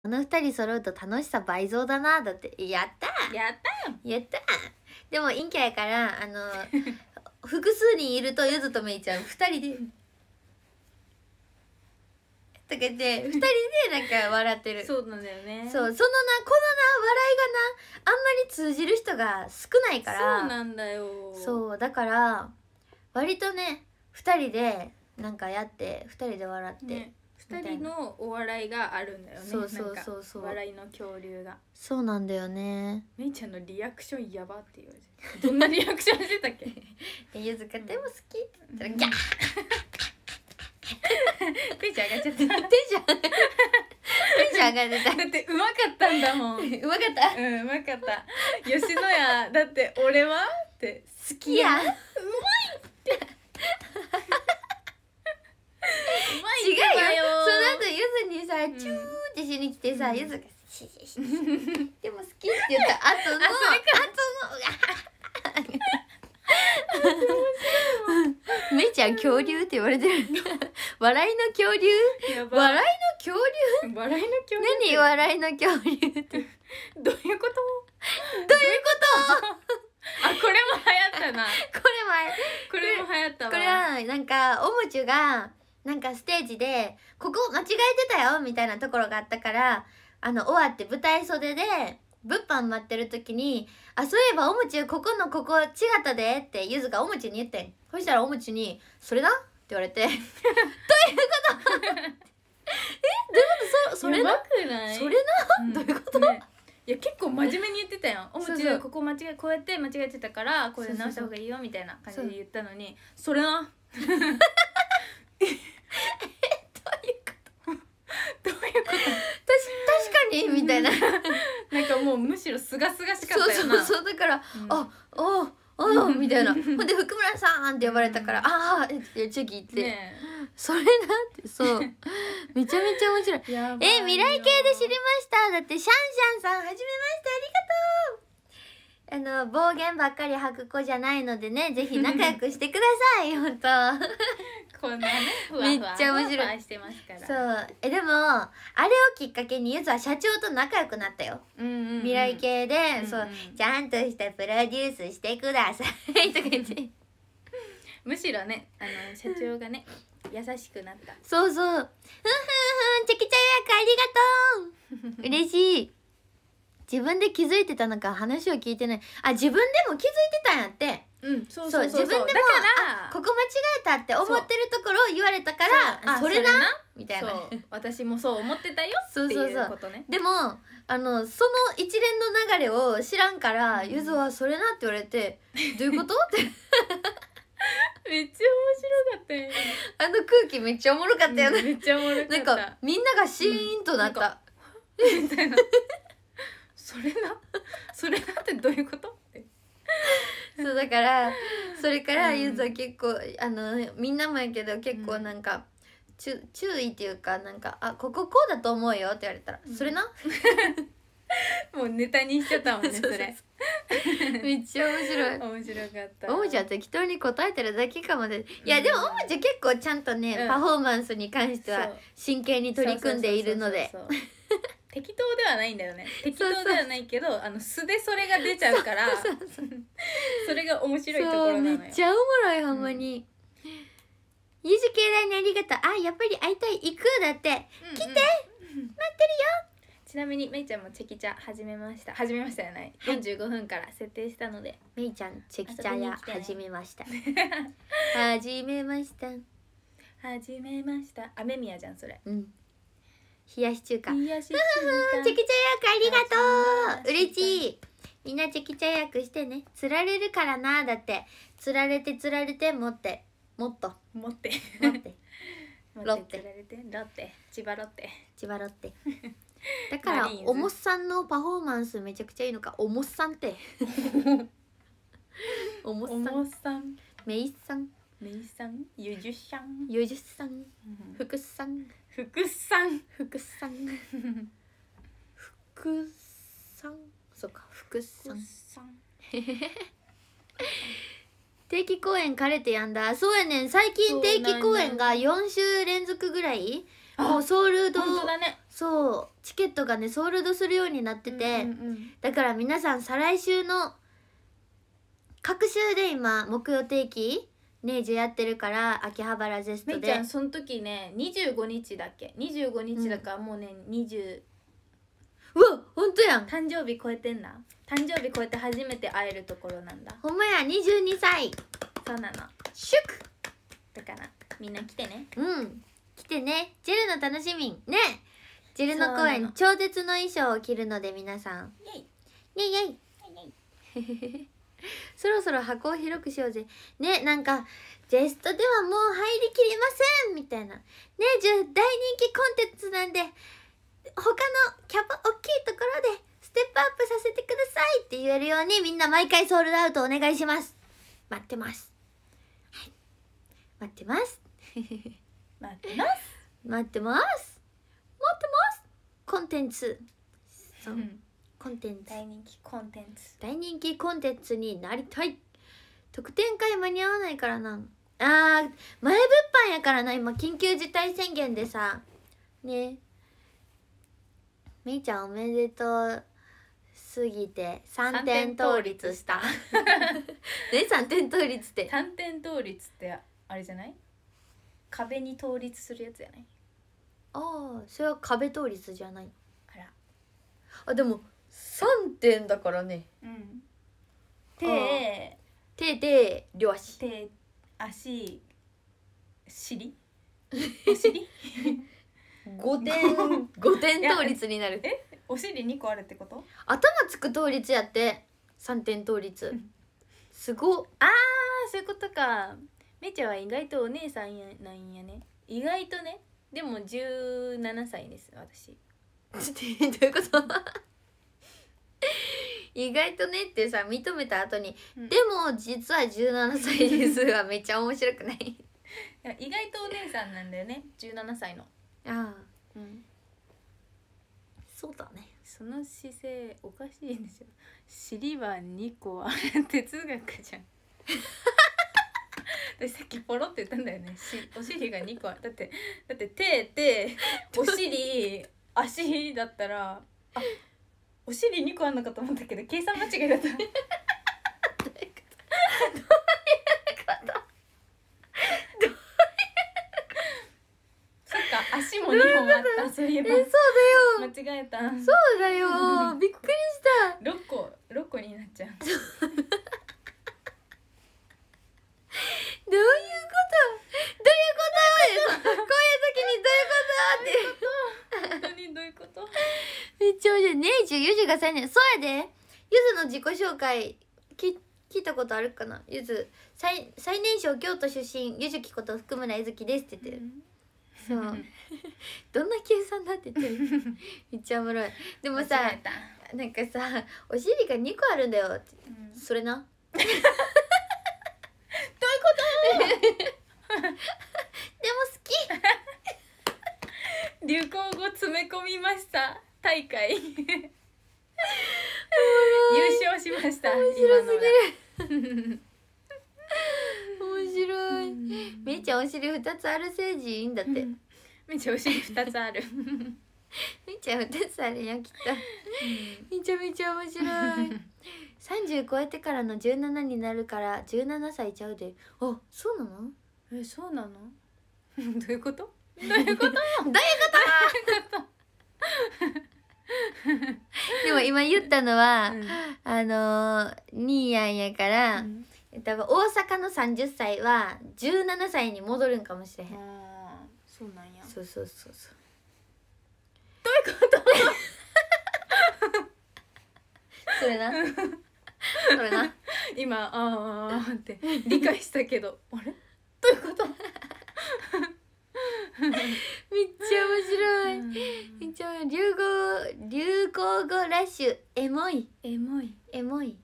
この二人揃うと楽しさ倍増だなだってやったやったやったでも陰キャやからあの 複数人いるとゆずとめいちゃん2人でとか言って2人でなんか笑ってるそうなんだよねそうそのなこのな笑いがなあんまり通じる人が少ないからそうなんだよそうだから割とね2人でなんかやって2人で笑って、ね二人のお笑いがあるんだよねそうそうそうそう笑いの恐竜がそうなんだよねめいちゃんのリアクションやばって言われてどんなリアクションしてたっけ えゆずかでも好きって言ったらギャペ 上がっちゃった上がってただってうまかったんだもんうま かったうんうまかった吉野家だって俺はって好きやうまいって違うよその後ゆずにさチューってしに来てさ、ゆずが「シシシシ」でも好きって言った後のあとの「めちゃん恐竜」って言われてる笑いの恐竜笑いの恐竜笑いの恐竜何笑いの恐竜ってどういうことどういうことあこれも流行ったなこれも流行ったこれはなんかおもちゅがなんかステージで「ここ間違えてたよ」みたいなところがあったからあの終わって舞台袖で物販待ってる時に「あそういえばおむちここのここ違ったで」ってゆずがおむちに言ってんそしたらおむちに「それだ?」って言われて「どういうこと?」えどういうことそそれなそれな、うん、どういうこと、ねいや結構真面目に言ってたよおむちここ間違えこうやって間違えてたからこれ直した方がいいよみたいな感じで言ったのにそれな どういうこと確確かにみたいな なんかもうむしろすがすがしかっそうたよそうそうだから「うんあおうおう」みたいなほんで「福村さん」って呼ばれたから「ああ」ってチェキ行って、ねそれなってそうめちゃめちゃ面白いえいえ未来系で知りましただってシャンシャンさんはじめましてありがとうあの暴言ばっかり吐く子じゃないのでねぜひ仲良くしてください本当こんなね ふわふわめっちゃ面白いふわふわしてますからそうえでもあれをきっかけにゆずは社長と仲良くなったよ、うんうんうん、未来系で、うんうん、そうちゃんとしたプロデュースしてくださいとか言って むしろねあの社長がね優しくなったそうそうふんふんふんちゃきちゃやかありがとう 嬉しい自分で気づいてたのか話を聞いてないあ自分でも気づいてたんやって、そうそう自分でもここ間違えたって思ってるところを言われたからそれなみたいな私もそう思ってたよっていうことねでもあのその一連の流れを知らんからゆずは「それな」って言われて「どういうこと? 」ってめっちゃ面白かったあの空気めっちゃおもろかったよね、うん、めっちゃおもろかったなんかみんながシーンとなった、うん、みたいなだからそれからゆずは結構、あのみんなもやけど結構なんか、ちゅ注意っていうかなんか「あこここうだと思うよ」って言われたら「それな」もうネタにしちゃったもんねそれ めっちゃ面白い面白かったおもちゃ適当に答えてるだけかもで、ね、いやでもおもちゃ結構ちゃんとね、うん、パフォーマンスに関しては真剣に取り組んでいるので。そうそうそうそう適当ではないんだよね適当ではないけどあの素でそれが出ちゃうからそれが面白いところなのよめっちゃおもろいほんまに、うん、ゆずけらにありがとうあやっぱり会いたい行くだって、うんうん、来て待ってるよちなみにめいちゃんもチェキチャ始めました始めましたよね、ない、はい、45分から設定したのでめいちゃんチェキチャや始めました、始めました始めました雨宮じゃんそれうん冷やし中華。チェキチャヤーありがとう。嬉しい。みんなチェキチャヤーしてね。つられるからな。だって。つられてつられて持って。もっと。持って。持って。ロッテ。ロッテ。千葉ロッテ。千葉ロッテ。だから、おもっさんのパフォーマンスめちゃくちゃいいのか。おもっさんって。おもっさん。めいさん。めいさん。ゆじゅさん。ゆじゅさん。ふくさん。福さん福さん福さんそうか福さん 定期公演枯れてやんだそうやねん最近定期公演が4週連続ぐらいもうソールド、ね、そうチケットがねソールドするようになってて、うんうんうん、だから皆さん再来週の各週で今木曜定期レイジやってるから秋葉原ゼスめいちゃんその時ね25日だっけ25日だからもうね、20うわ本当やん誕生日超えてんな誕生日超えて初めて会えるところなんだほんまや22歳そうなの祝だからみんな来てねうん来てねジェルの楽しみねジェルの公演の超絶の衣装を着るので皆さんイエイイェイイェイイェイ そろそろ箱を広くしようぜ。ね、なんか、ジェストではもう入りきりませんみたいな。ね、じゃ大人気コンテンツなんで、他のキャパ大きいところでステップアップさせてくださいって言えるようにみんな毎回ソールドアウトお願いします。待ってます。はい。待ってます。待ってます。待ってます。待ってます。コンテンツ。そう。コンテンツ大人気コンテンツ大人気コンテンツになりたい特典会間に合わないからなあー前物販やからな今緊急事態宣言でさねみいちゃんおめでとうすぎて3点倒立した ね3点倒立って3点倒立ってあれじゃない壁に倒立するやつじゃないああそれは壁倒立じゃないあらあでも三点だからねうん手手で両足手足尻 お尻5点 五点倒立になるえお尻2個あるってこと頭つく倒立やって三点倒立すごああそういうことかめちゃは意外とお姉さんやなんやね意外とねでも十七歳です私 どういうこと 意外とねってさ認めた後に、うん、でも実は17歳ですがめっちゃ面白くない いや意外とお姉さんなんだよね17歳のああうんそうだねその姿勢おかしいんですよ尻は2個あれ哲学じゃん 私さっきポロって言ったんだよねお尻が2個あるだってだって手手お尻足だったらあお尻2個あんのかと思ったけど計算間違いだった足も二本あったそういえばそうだよ間違えたそうだよ びっくりした六個六個になっちゃうねえゆずがさ年。そうやでゆずの自己紹介き聞いたことあるかなゆず最最年少京都出身ゆずきこと福村ゆずきですって言ってる、うん、そうどんな計算だって言ってる めっちゃおもろいでもさなんかさお尻が2個あるんだよって、うん、それなどういうこと でも好き 流行語詰め込みました大会 優勝しました面白すぎる面白い、うん、めいちゃんお尻二つある成人いいんだって、うん、めいちゃんお尻二つあるめいちゃん二つあるよきっと、めちゃめちゃ面白い三十超えてからの十七になるから十七歳ちゃうであそうなのえそうなの どういうこと どういうことどういうこと今言ったのは、あの兄やんやから、多分大阪の30歳は17歳に戻るんかもしれへんそうなんやそうそうそうそうどういうことそれな それな今ああって理解したけどあれ めっちゃ面白いめっちゃ流行流行語ラッシュエモいエモいエモい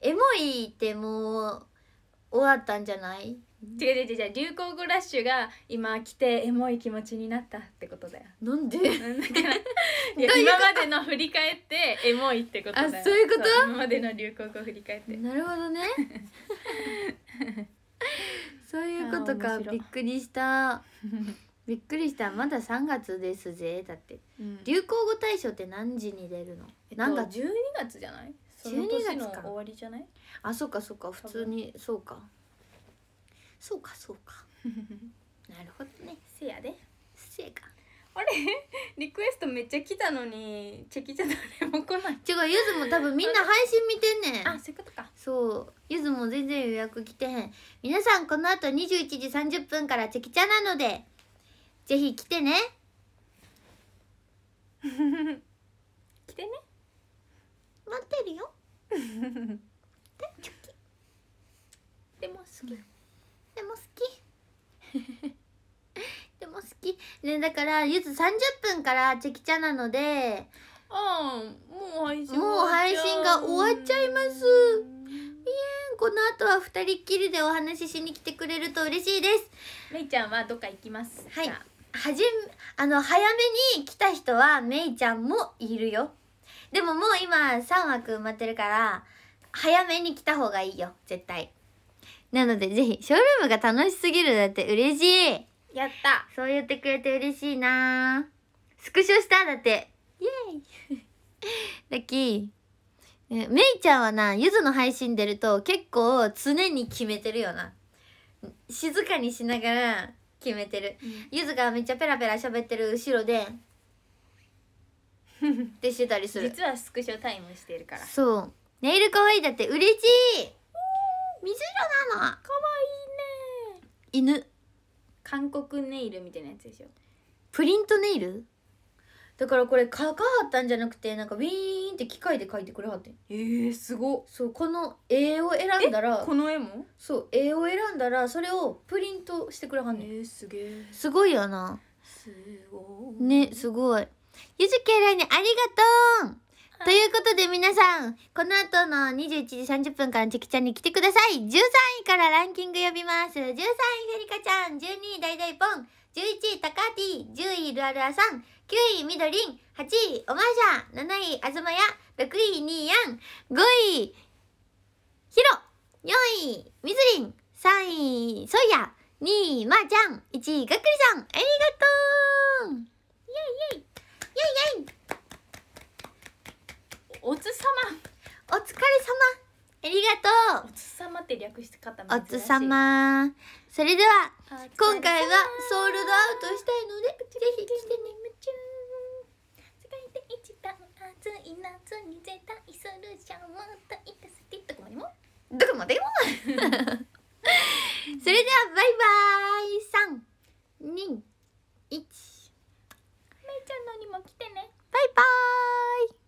エモいってもう終わったんじゃない違う違う違う流行語ラッシュが今来てエモい気持ちになったってことだよなんで 今までの振り返ってエモいってことだよあそういうこと今までの流行語振り返ってなるほどね そういうことかびっくりしたびっくりしたまだ3月ですぜだって、うん流行語大賞って何時に出るの、えっと何月12月じゃないその年の月か終わりじゃないあそうかそうか普通にそうかそうかそうか なるほどねせやでせやかあれ リクエストめっちゃ来たのにチェキじゃ誰も来ない違うゆずも多分みんな配信見てんねんあそういうことかそうゆずも全然予約来てへん皆さんこの後21時30分からチェキちゃなのでぜひ来てね来てね待ってるよ でも好きでも好き でも好きねだからゆず30分からチェキチャなのでああもう配信もう配信が終わっちゃいますこの後は2人っきりでお話ししに来てくれると嬉しいですめいちゃんはどっか行きますはいはじあの早めに来た人はめいちゃんもいるよでももう今3枠埋まってるから早めに来た方がいいよ絶対なのでぜひショールームが楽しすぎるだって嬉しいやったそう言ってくれて嬉しいなスクショしただってイエーイ ラッキー、ね、めいちゃんはなゆずの配信出ると結構常に決めてるよな静かにしながら決めてる、うん、ゆずがめっちゃペラペラ喋ってる後ろで ってしてたりする実はスクショタイムしてるからそうネイル可愛いだって嬉しい水色なの可愛いね犬韓国ネイルみたいなやつでしょプリントネイルだからこれ書かはったんじゃなくてなんかウィーンって機械で書いてくれはってええー、すごそうこの絵を選んだらこの絵もそう絵を選んだらそれをプリントしてくれはんねんえー、すげえすごいよなすごいねすごいゆずけらにありがとうということで皆さん、この後の21時30分からチェキちゃんに来てください。13位からランキング呼びます。13位フェリカちゃん、12位ダイダイポン、11位タカーティ、10位ルアルアさん、9位みどりん8位おまじゃ7位あずまや6位にやん5位ひろ4位みずりん3位そや2位まー、ちゃん1位がっくりさんありがとうイェイイェイイェイイェイおつさまお疲れ様ありがとうおつさまって略して方おつさまそれでは今回はソールドアウトしたいのでぜひ来てねチュー世界で一番暑い夏に絶対するじゃんまた行ってすてどこまでもどこまでも それではバイバイ三二一めいちゃんのにも来てねバイバーイ